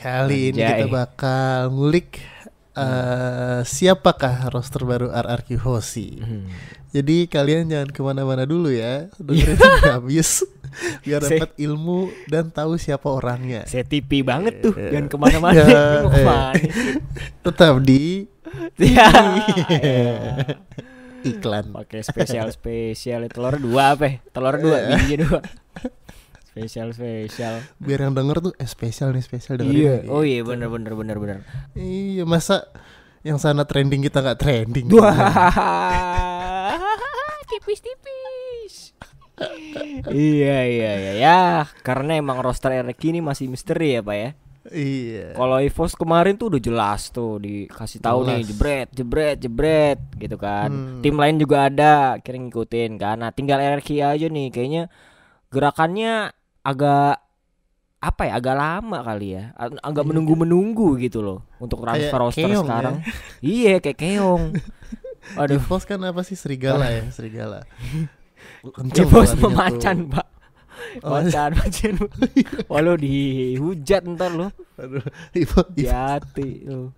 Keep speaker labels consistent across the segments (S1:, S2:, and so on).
S1: Kali ini kita bakal ngulik uh, siapakah roster baru RRQ Hoshi. Hmm. Jadi kalian jangan kemana-mana dulu ya, dengerin itu habis biar dapat ilmu dan tahu siapa orangnya. Saya tipi banget tuh, eh. jangan kemana-mana. ya, yeah. Tetap di yeah. iklan. Pakai spesial
S2: spesial telur dua apa? Telur dua, eh. biji dua spesial
S1: spesial biar yang denger tuh eh, spesial nih spesial denger iya oh iya bener bener bener bener iya masa yang sana trending kita nggak trending Wah.
S2: tipis iya. tipis iya
S1: iya iya ya karena
S2: emang roster RRQ ini masih misteri ya pak ya Iya. Kalau Evos kemarin tuh udah jelas tuh dikasih tahu nih jebret, jebret, jebret gitu kan. Hmm. Tim lain juga ada, kira ngikutin kan. Nah, tinggal RRQ aja nih kayaknya gerakannya agak apa ya agak lama kali ya agak iya. menunggu menunggu gitu loh untuk transfer kayak roster keong ya. sekarang ya?
S1: iya kayak keong Aduh. Divos kan apa sih serigala ya serigala Divos memacan pak oh, Macan, iya. macan. Walau dihujat ntar lo. Hati lo.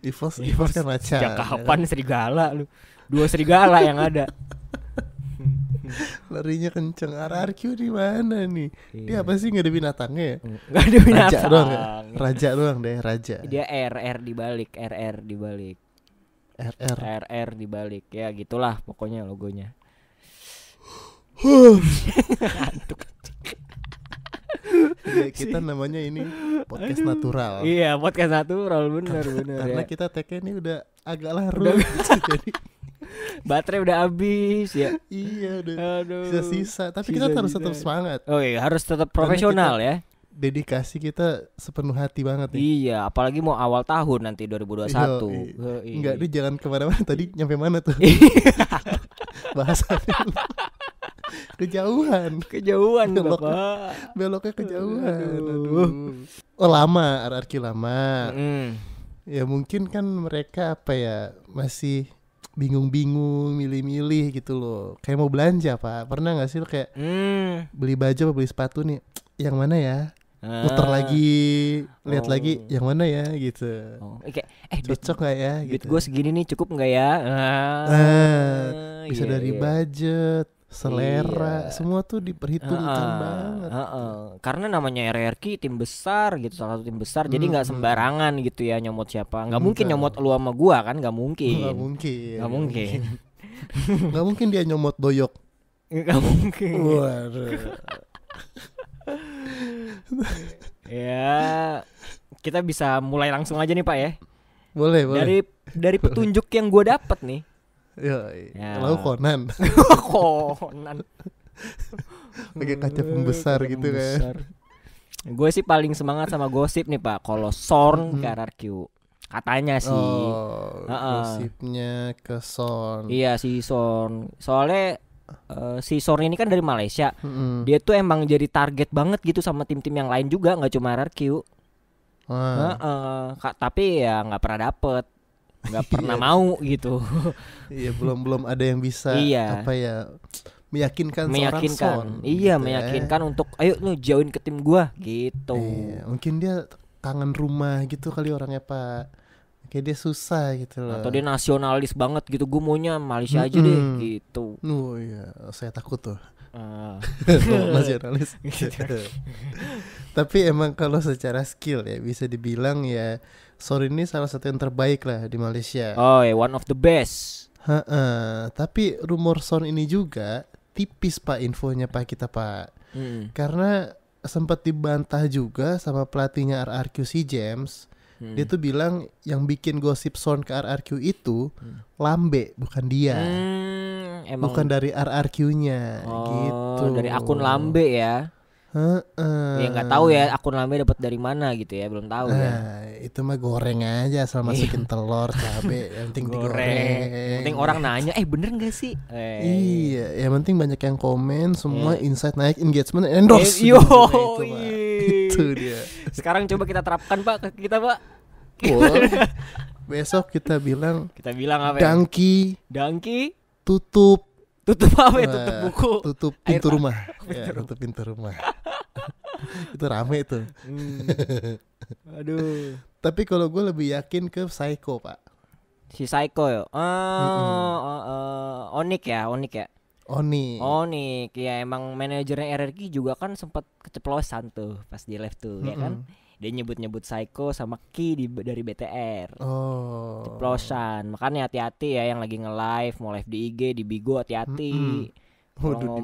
S2: di Ivos kan macan. Sejak kapan serigala lu? Dua serigala yang ada.
S1: larinya kenceng RRQ di mana nih iya. dia apa sih nggak ada binatangnya ya nggak ada binatang raja doang ya? raja doang deh raja dia RR di balik
S2: RR di balik RR RR di balik ya gitulah pokoknya logonya Huh.
S1: Ya, kita namanya ini podcast Aduh. natural.
S2: Iya, podcast natural bener bener. Karena ya. kita
S1: tag ini udah agak larut jadi baterai udah habis ya iya aduh sisa sisa tapi sisa, kita harus tetap semangat oke oh, okay, iya, harus tetap profesional ya dedikasi kita sepenuh hati banget nih. Iya, apalagi mau awal tahun nanti 2021. dua puluh iya. iya. Enggak, dia jalan kemana-mana tadi nyampe mana tuh? Bahasannya kejauhan kejauhan belok bapak beloknya kejauhan aduh. oh lama arki lama mm. ya mungkin kan mereka apa ya masih bingung-bingung milih-milih gitu loh kayak mau belanja pak pernah nggak sih lo kayak mm. beli baju apa beli sepatu nih yang mana ya ah. muter lagi lihat oh. lagi yang mana ya gitu oh. okay.
S2: eh cocok nggak ya gitu. gue segini nih cukup nggak ya ah. Eh, iya, bisa yeah, dari yeah.
S1: budget selera iya. semua tuh diperhitungkan uh, uh, banget
S2: uh, uh. karena namanya RRQ tim besar gitu salah satu tim besar jadi nggak sembarangan gitu ya nyomot siapa nggak mungkin nyomot lu sama gua kan nggak mungkin nggak mungkin nggak mungkin
S1: nggak mungkin dia nyomot doyok nggak mungkin waduh
S2: ya kita bisa mulai langsung aja nih pak ya
S1: boleh boleh dari dari petunjuk
S2: yang gua dapat nih Yo,
S1: ya. Lalu Conan. Conan.
S2: Pakai kaca pembesar hmm, gitu pembesar. kan. Gue sih paling semangat sama gosip nih Pak. Kalau Sorn hmm. ke RRQ. Katanya sih. Oh, uh -uh.
S1: gosipnya
S2: ke Sorn. Iya si Sorn. Soalnya Uh, si Sorn ini kan dari Malaysia, mm -hmm. dia tuh emang jadi target banget gitu sama tim-tim yang lain juga, nggak cuma RRQ. Nah, uh, uh, tapi ya nggak pernah dapet nggak iya. pernah mau gitu iya belum belum ada yang bisa iya. apa
S1: ya meyakinkan meyakinkan son, iya gitu ya. meyakinkan ya. untuk ayo lu jauhin ke tim gua gitu iya, mungkin dia kangen rumah gitu kali orangnya pak kayak dia susah gitu loh atau dia
S2: nasionalis banget gitu gue maunya Malaysia aja deh gitu
S1: oh iya saya takut tuh uh. nasionalis gitu. tapi emang kalau secara skill ya bisa dibilang ya Sorry ini salah satu yang terbaik lah di Malaysia.
S2: Oh, yeah, one of the best.
S1: Heeh, tapi rumor Son ini juga tipis Pak infonya Pak kita Pak. Mm. Karena sempat dibantah juga sama pelatihnya RRQ si James. Hmm. Dia tuh bilang yang bikin gosip sound ke RRQ itu hmm. Lambe bukan dia. Hmm, emang... Bukan dari RRQ-nya oh, gitu. dari akun Lambe ya. Heeh. Ya nggak tahu ya akun lame dapat dari mana gitu ya, belum tahu uh, ya. Eh, itu mah goreng aja asal iya. masukin telur, cabe, yang penting goreng. digoreng. Yang penting orang nanya,
S2: "Eh, bener nggak sih?" Eh.
S1: Iya, yang penting banyak yang komen, semua yeah. insight naik, engagement endorse. Eh, yo, itu, iya. itu dia.
S2: Sekarang coba kita terapkan, Pak, ke kita, Pak.
S1: Besok kita bilang Kita bilang apa? Ya? Dangki. Dangki. Tutup tutup apa ya tutup buku tutup pintu Air rumah ya, tutup pintu rumah itu rame itu, Hmm. Aduh. Tapi kalau gue lebih yakin ke Psycho pak. Si Psycho ya. Uh, mm -hmm. Onik ya, Onik ya. oni.
S2: Onik ya emang manajernya RRQ juga kan sempat keceplosan tuh pas di live tuh mm mm ya kan dia nyebut-nyebut Psycho sama Ki di, dari BTR.
S1: Oh.
S2: keceplosan. Makanya hati-hati ya yang lagi nge-live, mau live di IG, di Bigo hati-hati. Mm -hmm. Waduh,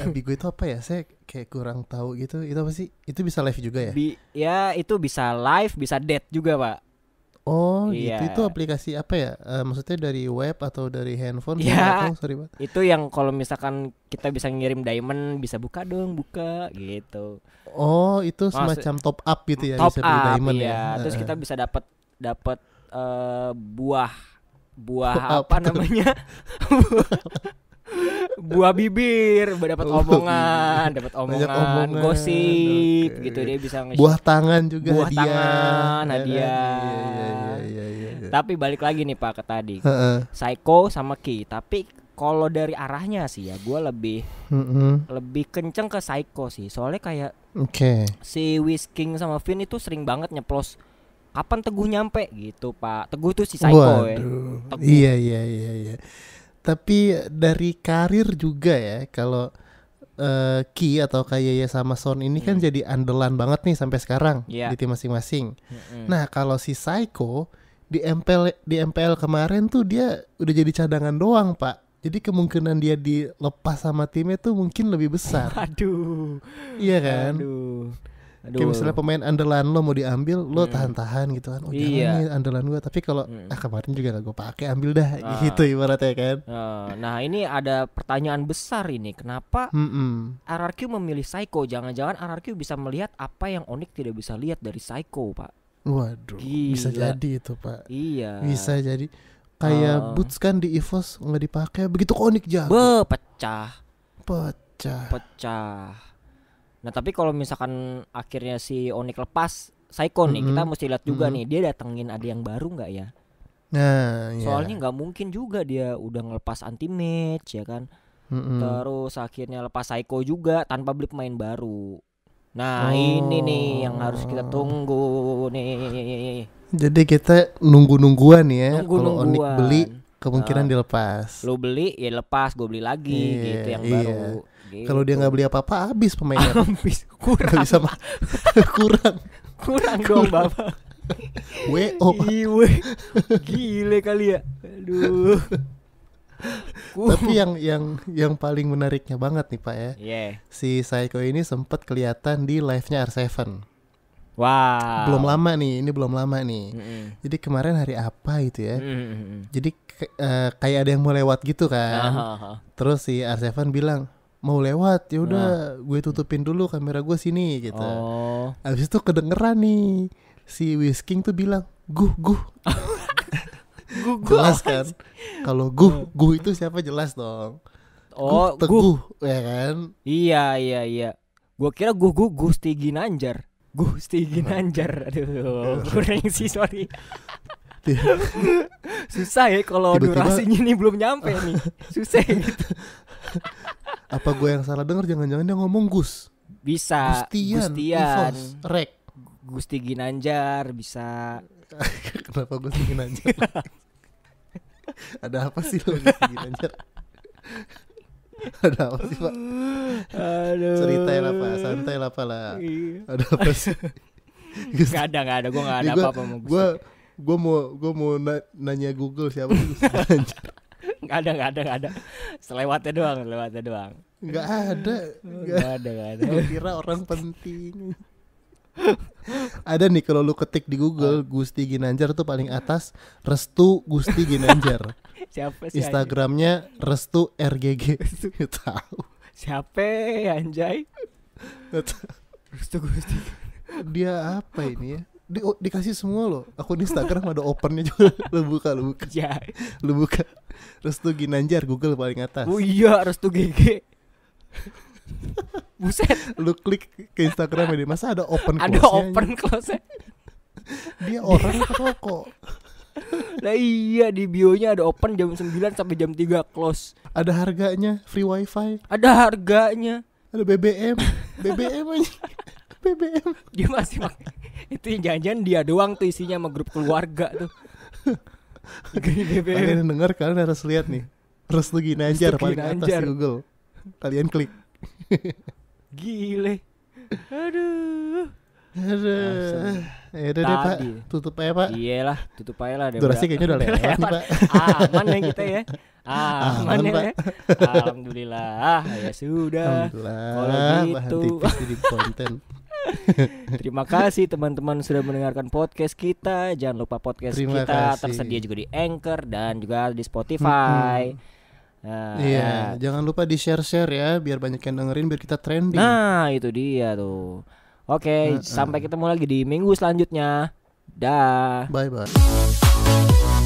S2: tapi
S1: gue itu apa ya? Saya kayak kurang tahu gitu. Itu apa sih? Itu bisa live juga ya?
S2: Bi ya, itu bisa live, bisa dead juga, Pak.
S1: Oh, gitu. iya. gitu. Itu aplikasi apa ya? Uh, maksudnya dari web atau dari handphone? Ya, atau,
S2: sorry, Pak. Itu yang kalau misalkan kita bisa ngirim diamond, bisa buka dong, buka gitu.
S1: Oh, itu semacam top up gitu ya, top bisa beli up, diamond ya. ya. Terus kita
S2: bisa dapat dapat uh, eh, buah buah apa namanya? buah bibir dapat omongan dapat omongan, omongan gosip okay, gitu dia bisa buah tangan juga buah hadiah. tangan hadiah iya, iya, iya, iya, iya. tapi balik lagi nih pak ke tadi psycho sama ki tapi kalau dari arahnya sih ya gue lebih uh -uh. lebih kenceng ke psycho sih soalnya kayak okay. si Whisking sama Vin itu sering banget nyeplos kapan teguh nyampe gitu pak teguh tuh si psycho ya teguh.
S1: iya iya iya iya tapi dari karir juga ya kalau uh, Ki atau Kayaya sama Son ini kan hmm. kan jadi andalan banget nih sampai sekarang yeah. di tim masing-masing. Hmm. Nah, kalau si Saiko di MPL di MPL kemarin tuh dia udah jadi cadangan doang, Pak. Jadi kemungkinan dia dilepas sama timnya tuh mungkin lebih besar. Aduh. Iya kan? Aduh. Aduh. Kayak misalnya pemain andalan lo mau diambil, lo hmm. tahan-tahan gitu kan. Oh, iya. nih andalan gue. Tapi kalau hmm. ah kemarin juga gak gue pakai, ambil dah ah. gitu ibaratnya kan. Eh,
S2: nah, ini ada pertanyaan besar ini. Kenapa
S1: Mm-mm.
S2: RRQ memilih Psycho? Jangan-jangan RRQ bisa melihat apa yang Onyx tidak bisa lihat dari Psycho, Pak.
S1: Waduh, Gila. bisa jadi itu, Pak. Iya. Bisa jadi kayak uh. boots kan di EVOS nggak dipakai begitu Onyx jago. Be, pecah. Pecah.
S2: Pecah. Nah tapi kalau misalkan akhirnya si Onik lepas Saiko nih mm -hmm. kita mesti lihat juga mm -hmm. nih dia datengin ada yang baru nggak ya?
S1: Nah, iya. soalnya
S2: nggak mungkin juga dia udah ngelepas anti match ya kan. Mm -hmm. Terus akhirnya lepas Saiko juga tanpa beli pemain baru. Nah oh. ini nih yang harus kita oh. tunggu nih. Jadi
S1: kita nunggu-nungguan ya nunggu kalau Onik beli kemungkinan uh, eh, dilepas.
S2: Lo beli ya lepas, gue beli lagi yeah, gitu yang yeah. baru. Iya. Gitu. Kalau dia nggak beli apa-apa habis pemainnya. Habis,
S1: kurang. bisa kurang. kurang. Kurang dong, Bapak. WO. Iwe. Gile kali ya. Aduh. Tapi yang yang yang paling menariknya banget nih, Pak ya. Yeah. Si Saiko ini sempat kelihatan di live-nya R7.
S2: Wow. Belum
S1: lama nih, ini belum lama nih. Mm -hmm. Jadi kemarin hari apa itu ya? Mm -hmm. Jadi uh, kayak ada yang mau lewat gitu kan. Uh -huh. Terus si R7 bilang, mau lewat ya udah nah. gue tutupin dulu kamera gue sini gitu oh. abis itu kedengeran nih si Whisking tuh bilang guh guh guh jelas kan kalau guh guh itu siapa jelas dong oh guh guh. ya kan iya iya iya gue kira
S2: guh guh Gusti Ginanjar Gusti Ginanjar aduh kurang sih sorry Susah ya kalau durasinya nih belum nyampe nih.
S1: Susah gitu. Apa gue yang salah dengar? Jangan-jangan dia ngomong Gus. Bisa. Gustian. Gustian. Rek.
S2: Gusti Ginanjar bisa.
S1: Kenapa Gusti Ginanjar? Ada apa sih lo Gusti Ginanjar? Ada apa sih pak? Aduh. lah Pak, Santai lah pak lah. Iya. Ada apa sih? Gusti. Gak ada gak ada. Gue gak ada apa-apa Gue gue mau gue mau na nanya Google siapa Gusti Ginanjar? Gak ada, gak ada, gak ada.
S2: Selewatnya doang, selewatnya doang.
S1: Gak ada. Gak, ada, gak ada. Gak kira orang penting. ada nih kalau lu ketik di Google oh. Gusti Ginanjar tuh paling atas Restu Gusti Ginanjar. Siapa sih? Instagramnya anjay? Restu RGG. Tahu. Siapa anjay? Restu Gusti. Dia apa ini ya? di, dikasih semua loh. Aku di Instagram ada opennya juga. lu buka, lu buka. Ya. Lu buka. Restu Ginanjar Google paling atas. Oh iya, Restu GG. Buset. Lu klik ke Instagram ini, masa ada open close Ada open close Dia orang ke toko.
S2: Nah iya di bionya ada open jam 9 sampai jam 3 close.
S1: Ada harganya, free wifi. Ada
S2: harganya.
S1: Ada BBM,
S2: BBM aja. BBM. Dia masih pakai itu jangan-jangan dia doang tuh isinya sama grup keluarga
S1: tuh. kalian yang denger kalian harus lihat nih. lagi Ginanjar paling atas di Google. Kalian klik. Gile. Aduh. Aduh. Ya udah deh Pak, tutup aja Pak. Iyalah, tutup aja lah. Durasi kayaknya udah lewat nih Pak. Aman ya kita ya. Aman, ya. Alhamdulillah. Ah, ya sudah. Alhamdulillah. Kalau gitu. di konten.
S2: Terima kasih teman-teman sudah mendengarkan podcast kita. Jangan lupa
S1: podcast Terima kita kasih. tersedia
S2: juga di Anchor dan juga di Spotify. Hmm. Nah,
S1: iya, nah. jangan lupa di-share-share ya biar banyak yang dengerin biar kita trending. Nah, itu dia
S2: tuh. Oke, okay, uh -uh. sampai ketemu lagi di minggu selanjutnya. Dah. Bye bye.